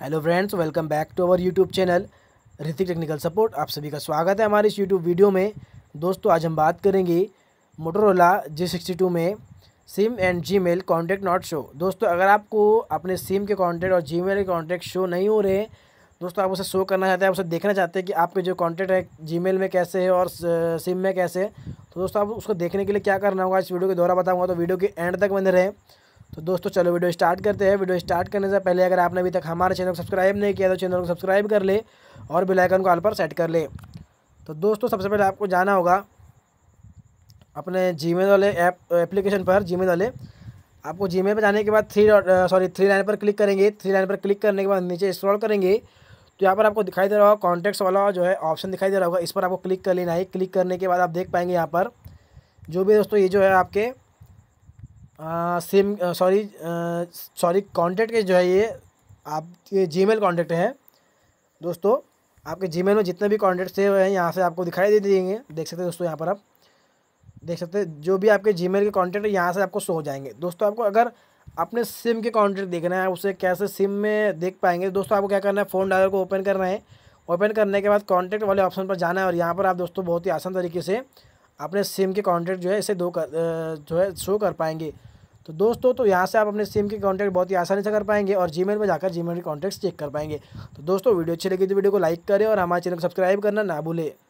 hello friends welcome back to our YouTube channel Ritik technical support आप सभी का स्वागत है हमारे इस यूट्यूब वीडियो में दोस्तों आज हम बात करेंगे मोटरोला जी सिक्सटी टू में SIM and Gmail contact not show दोस्तों अगर आपको अपने सिम के कॉन्टैक्ट और जी मेल के कॉन्टैक्ट शो नहीं हो रहे दोस्तों आप उसे शो करना चाहते हैं आप उसे देखना चाहते हैं कि आपके जो कॉन्टैक्ट है जी में कैसे है और सिम में कैसे है तो दोस्तों आप उसको देखने के लिए क्या करना होगा इस वीडियो के द्वारा बताऊँगा तो वीडियो के एंड तक बने रहें तो दोस्तों चलो वीडियो स्टार्ट करते हैं वीडियो स्टार्ट करने से पहले अगर आपने अभी तक हमारे चैनल को सब्सक्राइब नहीं किया तो चैनल को सब्सक्राइब कर ले और बिलाइकन को ऑल पर सेट कर ले तो दोस्तों सबसे पहले आपको जाना होगा अपने जीमेल वाले ऐप एप्लीकेशन पर जीमेल वाले आपको जीमेल पर जाने के बाद थ्री सॉरी थ्री लाइन पर क्लिक करेंगे थ्री लाइन पर क्लिक करने के बाद नीचे स्क्रॉल करेंगे तो यहाँ पर आपको दिखाई दे रहा होगा कॉन्टैक्ट्स वाला जो है ऑप्शन दिखाई दे रहा होगा इस पर आपको क्लिक कर लेना है क्लिक करने के बाद आप देख पाएंगे यहाँ पर जो भी दोस्तों ये जो है आपके सिम सॉरी सॉरी कॉन्टैक्ट के जो है ये आपके जी मेल कॉन्टैक्ट हैं दोस्तों आपके जी में जितने भी कॉन्टैक्ट सेव हैं यहाँ से आपको दिखाई दे देंगे देख सकते हैं दोस्तों यहाँ पर आप देख सकते हैं जो भी आपके जी के कॉन्टेक्ट है यहाँ से आपको शो हो जाएंगे दोस्तों आपको अगर अपने सिम के कॉन्टैक्ट देखना है उसे कैसे सिम में देख पाएंगे दोस्तों आपको क्या करना है फ़ोन डायलर को ओपन करना है ओपन करने के बाद कॉन्टैक्ट वाले ऑप्शन पर जाना है और यहाँ पर आप दोस्तों बहुत ही आसान तरीके से अपने सिम के कॉन्टैक्ट जो है इसे दो कर जो है शो कर पाएंगे तो दोस्तों तो यहाँ से आप अपने सिम के कॉन्टैक्ट बहुत ही आसानी से कर पाएंगे और जीमेल में जाकर जीमेल के कॉन्टैक्ट चेक कर पाएंगे तो दोस्तों वीडियो अच्छी लगी तो वीडियो को लाइक करें और हमारे चैनल को सब्सक्राइब करना ना भूलें